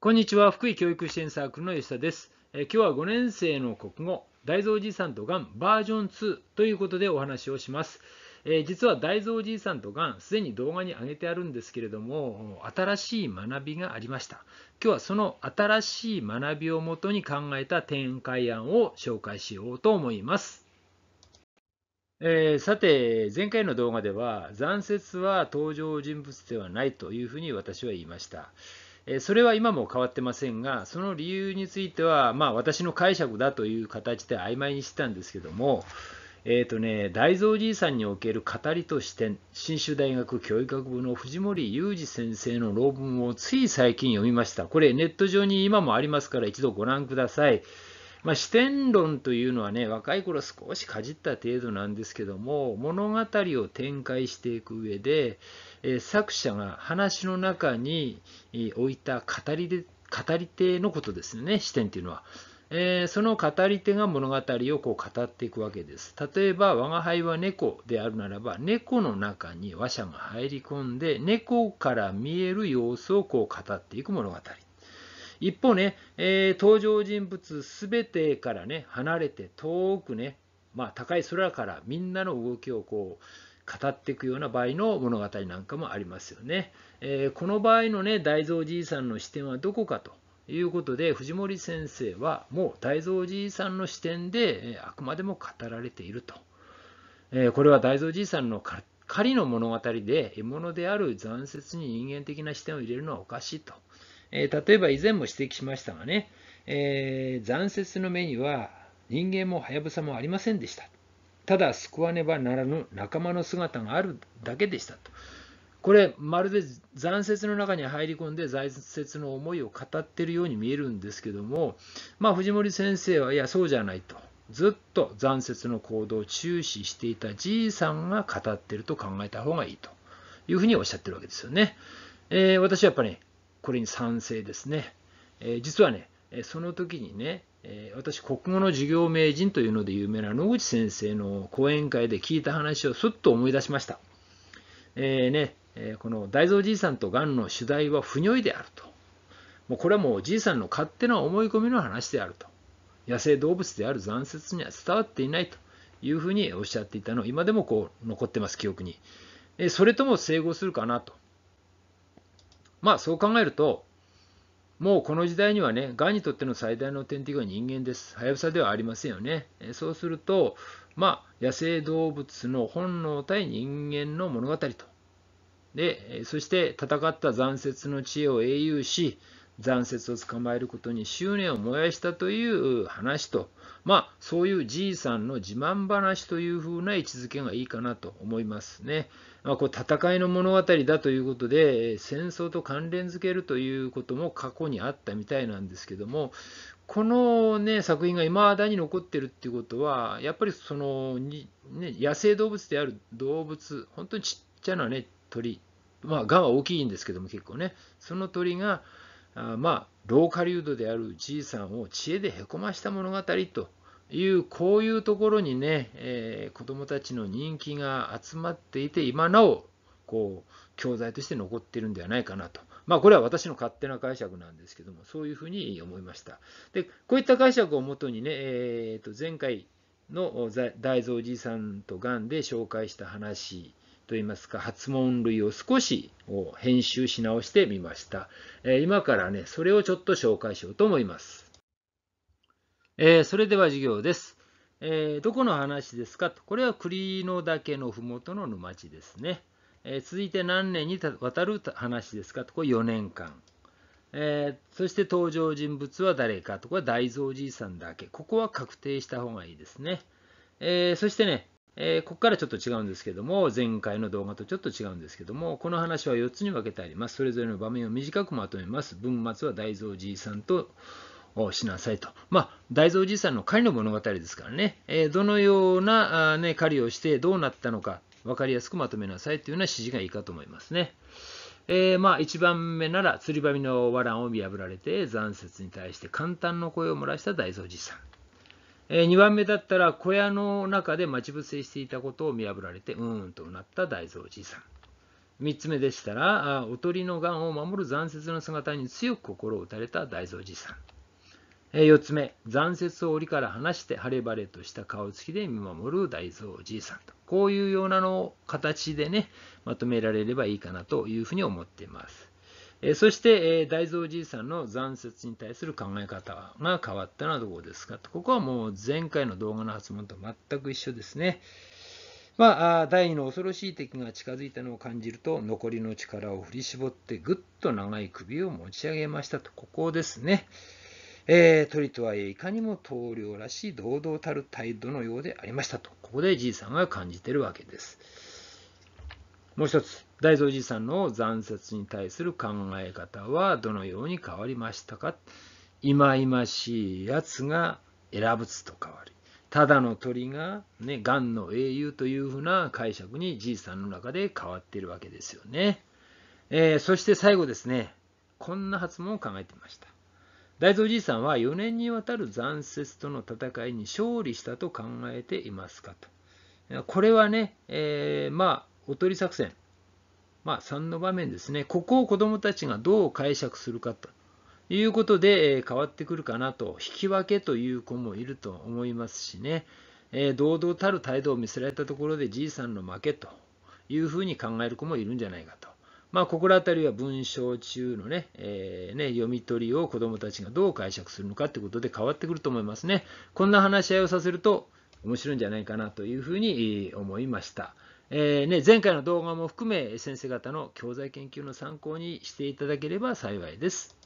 こんにちは福井教育支援サークルの吉田です、え今日は5年生の国語大蔵じいさんとがんバージョン2ということでお話をします、え実は大蔵じいさんとがんすでに動画に上げてあるんですけれども新しい学びがありました今日はその新しい学びをもとに考えた展開案を紹介しようと思いますえー、さて、前回の動画では、残雪は登場人物ではないというふうに私は言いました。それは今も変わってませんが、その理由については、まあ、私の解釈だという形で曖昧にしてたんですけども、えーとね、大蔵じいさんにおける語りとして、信州大学教育学部の藤森裕二先生の論文をつい最近読みました。これ、ネット上に今もありますから、一度ご覧ください。まあ、視点論というのはね若い頃少しかじった程度なんですけども物語を展開していく上で、え作者が話の中に置いた語りで語り手のことですね視点というのは。えー、その語り手が物語をこう語っていくわけです。例えば、我が輩は猫であるならば、猫の中に話者が入り込んで、猫から見える様子をこう語っていく物語。一方ね、えー、登場人物すべてからね、離れて遠くね、まあ、高い空からみんなの動きをこう、語っていくような場合の物語なんかもありますよね。えー、この場合のね、大蔵じいさんの視点はどこかということで、藤森先生はもう大蔵じいさんの視点で、えー、あくまでも語られていると。えー、これは大蔵じいさんの狩りの物語で獲物である残雪に人間的な視点を入れるのはおかしいと。えー、例えば以前も指摘しましたがね、えー、残雪の目には人間もはやぶさもありませんでした。ただ救わねばならぬ仲間の姿があるだけでしたと。これ、まるで残雪の中に入り込んで残雪の思いを語っているように見えるんですけども、まあ、藤森先生は、いや、そうじゃないと。ずっと残雪の行動を注視していたじいさんが語っていると考えた方がいいというふうにおっしゃってるわけですよね。えー、私はやっぱり、ね、これに賛成ですね。え実はね、その時にね、私、国語の授業名人というので有名な野口先生の講演会で聞いた話をすっと思い出しました。えー、ね、この大蔵じいさんとがんの主題は不如意であると。もうこれはもうじいさんの勝手な思い込みの話であると。野生動物である残雪には伝わっていないというふうにおっしゃっていたのを今でもこう残ってます、記憶に。それとも整合するかなと。まあそう考えると、もうこの時代にはね、がんにとっての最大の天敵は人間です。はやぶさではありませんよね。そうすると、まあ、野生動物の本能対人間の物語と。で、そして戦った残雪の知恵を英雄し、残雪を捕まえることに執念を燃やしたという話と、まあ、そういうじいさんの自慢話というふうな位置づけがいいかなと思いますね。まあ、こう戦いの物語だということで、戦争と関連づけるということも過去にあったみたいなんですけども、この、ね、作品が未だに残ってるっていうことは、やっぱりその、ね、野生動物である動物、本当にちっちゃな、ね、鳥、まあ、がんは大きいんですけども結構ね、その鳥が、あまあ老化流度であるじいさんを知恵でへこました物語というこういうところにね、えー、子どもたちの人気が集まっていて今なおこう教材として残ってるんではないかなと。まあこれは私の勝手な解釈なんですけども、そういうふうに思いました。で、こういった解釈をもとにね、えー、と前回の大蔵おじいさんとがんで紹介した話といいますか、発問類を少し編集し直してみました。え今からね、それをちょっと紹介しようと思います。えそれでは授業です。えどこの話ですかと。これは栗の岳の麓の沼地ですね。え続いて何年にわたる話ですかと。これ4年間。えー、そして登場人物は誰かとか大蔵じいさんだけここは確定した方がいいですね、えー、そしてねえここからちょっと違うんですけども、前回の動画とちょっと違うんですけども、この話は4つに分けてあります。それぞれの場面を短くまとめます。文末は大蔵じいさんとしなさいと。まあ、大蔵じいさんの狩りの物語ですからね、えどのようなあ、ね、狩りをしてどうなったのか、分かりやすくまとめなさいというような指示がいいかと思いますね。えー、まあ、1番目なら、釣り針のわらんを見破られて、残雪に対して簡単な声を漏らした大蔵じいさん。えー、2番目だったら小屋の中で待ち伏せしていたことを見破られてうーんとうなった大蔵じいさん3つ目でしたらおとりのがんを守る残雪の姿に強く心を打たれた大蔵じいさん4つ目、残雪を檻から離して晴れ晴れとした顔つきで見守る大蔵おじいさんと、こういうようなの形でね、まとめられればいいかなというふうに思っています。えそして、え大蔵じいさんの残雪に対する考え方が変わったのはどこですかと。ここはもう前回の動画の発問と全く一緒ですね。まあ、第2の恐ろしい敵が近づいたのを感じると、残りの力を振り絞ってぐっと長い首を持ち上げましたと。ここですね。えー、鳥とはいえ、いかにも棟梁らしい堂々たる態度のようでありましたと。ここでじいさんが感じてるわけです。もう一つ。大蔵寺さんの残雪に対する考え方はどのように変わりましたか忌々しいやつが選ぶつと変わり、ただの鳥がね、癌の英雄というふうな解釈にじいさんの中で変わっているわけですよね。えー、そして最後ですね、こんな発問を考えてました。大蔵じいさんは4年にわたる残雪との戦いに勝利したと考えていますかと。これはね、えー、まあ、おとり作戦まあ、3の場面ですね、ここを子どもたちがどう解釈するかということで、え変わってくるかなと、引き分けという子もいると思いますしね、え堂々たる態度を見せられたところで、じいさんの負けというふうに考える子もいるんじゃないかと。まあ、ここら辺りは文章中のね、えー、ね、読み取りを子どもたちがどう解釈するのかということで変わってくると思いますね。こんな話し合いをさせると面白いんじゃないかなというふうに思いました。えーね、前回の動画も含め先生方の教材研究の参考にしていただければ幸いです。